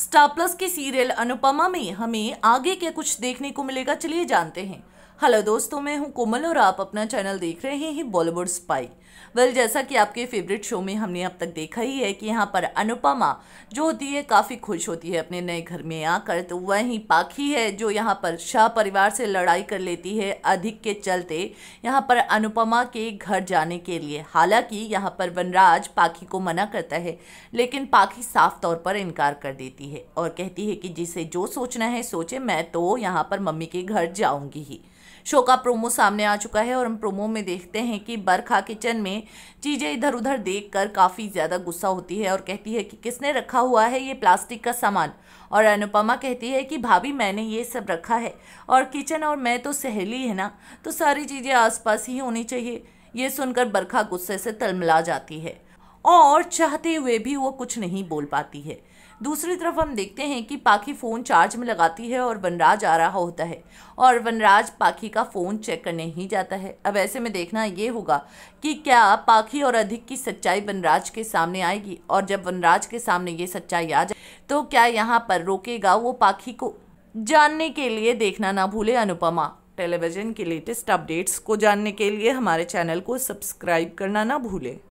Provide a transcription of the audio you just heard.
star Plus की serial Anupama में हमें आगे क्या कुछ देखने को मिलेगा चलिए जानते हैं हेलो दोस्तों मैं हूं कोमल और आप अपना चैनल देख रहे हैं बॉलीवुड स्पाई वेल well, जैसा कि आपके फेवरेट शो में हमने अब तक देखा ही है कि यहाँ पर अनुपमा जो होती है काफ़ी खुश होती है अपने नए घर में आकर तो वहीं पाखी है जो यहाँ पर शाह परिवार से लड़ाई कर लेती है अधिक के चलते यहाँ पर अनुपमा के घर जाने के लिए हालांकि यहाँ पर वनराज पाखी को मना करता है लेकिन पाखी साफ तौर पर इनकार कर देती है और कहती है कि जिसे जो सोचना है सोचे मैं तो यहाँ पर मम्मी के घर जाऊँगी ही शो का प्रोमो सामने आ चुका है और हम प्रोमो में देखते हैं कि बरखा किचन में चीज़ें इधर उधर देख कर काफ़ी ज़्यादा गुस्सा होती है और कहती है कि किसने रखा हुआ है ये प्लास्टिक का सामान और अनुपमा कहती है कि भाभी मैंने ये सब रखा है और किचन और मैं तो सहेली है ना तो सारी चीज़ें आसपास ही होनी चाहिए ये सुनकर बरखा गुस्से से तलमला जाती है और चाहते हुए भी वो कुछ नहीं बोल पाती है दूसरी तरफ हम देखते हैं कि पाखी फ़ोन चार्ज में लगाती है और वनराज आ रहा होता है और वनराज पाखी का फ़ोन चेक करने ही जाता है अब ऐसे में देखना ये होगा कि क्या पाखी और अधिक की सच्चाई वनराज के सामने आएगी और जब वनराज के सामने ये सच्चाई आ जाए तो क्या यहाँ पर रोकेगा वो पाखी को जानने के लिए देखना ना भूले अनुपमा टेलीविज़न के लेटेस्ट अपडेट्स को जानने के लिए हमारे चैनल को सब्सक्राइब करना ना भूलें